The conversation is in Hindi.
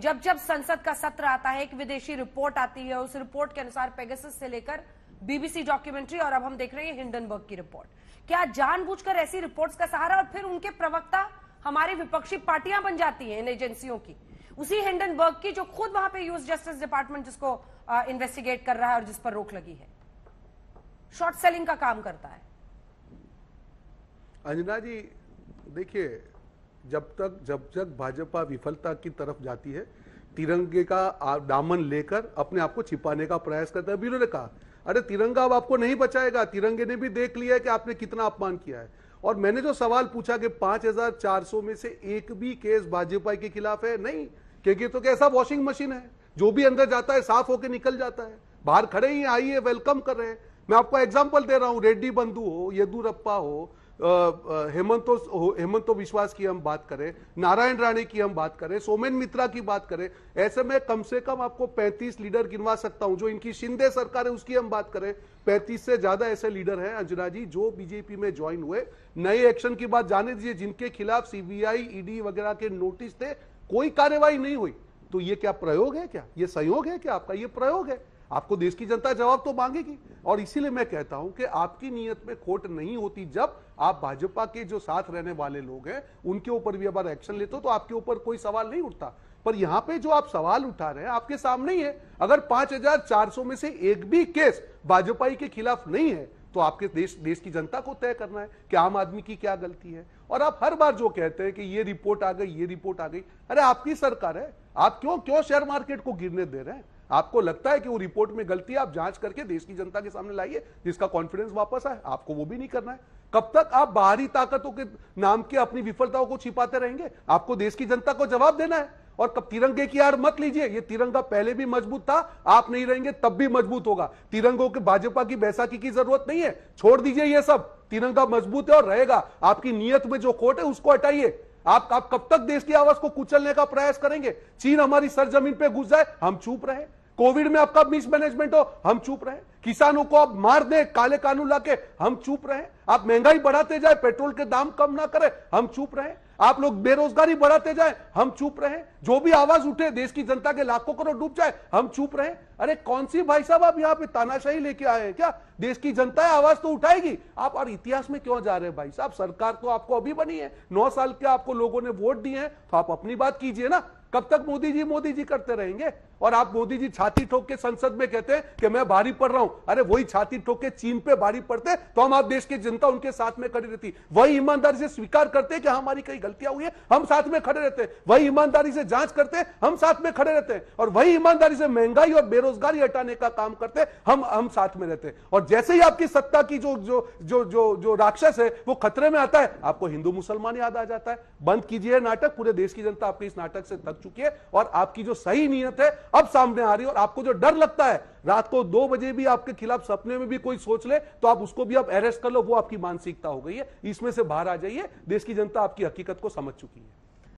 जब जब संसद का सत्र आता है एक विदेशी रिपोर्ट आती है उस रिपोर्ट के अनुसार पेगसिस से लेकर बीबीसी डॉक्यूमेंट्री और अब हम देख रहे हैं हिंडनबर्ग की रिपोर्ट क्या जानबूझकर ऐसी रिपोर्ट्स का सहारा और फिर उनके प्रवक्ता हमारी विपक्षी पार्टियां बन जाती हैं इन एजेंसियों की उसी हिंडनबर्ग की जो खुद वहां पे यूएस जस्टिस डिपार्टमेंट जिसको इन्वेस्टिगेट कर रहा है और जिस पर रोक लगी है शॉर्ट सेलिंग का काम करता है अंजना जी देखिए जब तक जब तक भाजपा विफलता की तरफ जाती है तिरंगे का दामन लेकर अपने आप को छिपाने का प्रयास करता है उन्होंने कहा अरे तिरंगा अब आपको नहीं बचाएगा तिरंगे ने भी देख लिया है कि आपने कितना अपमान किया है और मैंने जो सवाल पूछा कि 5,400 में से एक भी केस भाजपा के खिलाफ है नहीं क्योंकि तो कैसा वॉशिंग मशीन है जो भी अंदर जाता है साफ होकर निकल जाता है बाहर खड़े ही आइए वेलकम कर रहे हैं मैं आपको एग्जाम्पल दे रहा हूं रेड्डी बंधु हो येदुरप्पा हो हेमंतो हेमंतो विश्वास की हम बात करें नारायण राणे की हम बात करें सोमेन मित्रा की बात करें ऐसे में कम से कम आपको 35 लीडर गिनवा सकता हूं जो इनकी शिंदे सरकार है उसकी हम बात करें 35 से ज्यादा ऐसे लीडर हैं अंजना जी जो बीजेपी में ज्वाइन हुए नए एक्शन की बात जाने दीजिए जिनके खिलाफ सीबीआई ईडी वगैरह के नोटिस थे कोई कार्यवाही नहीं हुई तो ये क्या प्रयोग है क्या ये सहयोग है क्या आपका ये प्रयोग है आपको देश की जनता जवाब तो मांगेगी और इसीलिए मैं कहता हूं कि आपकी नीयत में खोट नहीं होती जब आप भाजपा के जो साथ रहने वाले लोग हैं उनके ऊपर भी अगर एक्शन लेते हो तो आपके ऊपर कोई सवाल नहीं उठता पर यहां पे जो आप सवाल उठा रहे हैं आपके सामने ही है अगर 5400 में से एक भी केस भाजपाई के खिलाफ नहीं है तो आपके देश देश की जनता को तय करना है कि आम आदमी की क्या गलती है और आप हर बार जो कहते हैं कि ये रिपोर्ट आ गई ये रिपोर्ट आ गई अरे आपकी सरकार है आप क्यों क्यों शेयर मार्केट को गिरने दे रहे हैं आपको लगता है कि वो रिपोर्ट में गलती है आप जांच करके देश की जनता के सामने लाइए जिसका कॉन्फिडेंस वापस आए आपको वो भी नहीं करना है कब तक आप बाहरी ताकतों के नाम के अपनी विफलताओं को छिपाते रहेंगे आपको देश की जनता को जवाब देना है और कब तिरंगे की आड़ मत लीजिए ये तिरंगा पहले भी मजबूत था आप नहीं रहेंगे तब भी मजबूत होगा तिरंगों के भाजपा की बैसाखी की जरूरत नहीं है छोड़ दीजिए ये सब तिरंगा मजबूत है और रहेगा आपकी नियत में जो खोट है उसको हटाइए आप आप कब तक देश की आवाज को कुचलने का प्रयास करेंगे चीन हमारी सरजमीन पे घुस जाए हम चुप रहे कोविड में आपका मिसमैनेजमेंट हो हम चुप रहे किसानों को आप मार दें काले कानून लाके हम चुप रहे आप महंगाई बढ़ाते जाए पेट्रोल के दाम कम ना करें हम चुप रहे आप लोग बेरोजगारी बढ़ाते जाए हम चुप रहे जो भी आवाज उठे देश की जनता के लाखों करोड़ डूब जाए हम चुप रहे अरे कौन सी भाई साहब आप यहाँ पे तानाशाही लेके आए हैं क्या देश की जनता है आवाज तो उठाएगी आप और इतिहास में क्यों जा रहे हैं भाई साहब सरकार तो आपको अभी बनी है नौ साल के आपको लोगों ने वोट दिए हैं तो आप अपनी बात कीजिए ना कब तक मोदी जी मोदी जी करते रहेंगे और आप मोदी जी छाती ठोक के संसद में कहते हैं कि मैं भारी पड़ रहा हूं अरे वही छाती ठोक के चीन पे भारी पड़ते तो हम आप देश की जनता उनके साथ में खड़ी रहती वही ईमानदारी से स्वीकार करते कि हमारी कई गलतियां हुई है हम साथ में खड़े रहते वही ईमानदारी से जांच करते हम साथ में खड़े रहते और वही ईमानदारी से महंगाई और बेरोजगारी हटाने का काम करते हम हम साथ में रहते और जैसे ही आपकी सत्ता की जो जो जो जो जो राक्षस है वो खतरे में आता है आपको हिंदू मुसलमान याद आ जाता है बंद कीजिए नाटक पूरे देश की जनता आपके इस नाटक से थक चुकी है और आपकी जो सही नीयत है अब सामने आ रही है और आपको जो डर लगता है रात को दो बजे भी आपके खिलाफ सपने में भी कोई सोच ले तो आप उसको भी आप अरेस्ट कर लो वो आपकी मानसिकता हो गई है इसमें से बाहर आ जाइए देश की जनता आपकी हकीकत को समझ चुकी है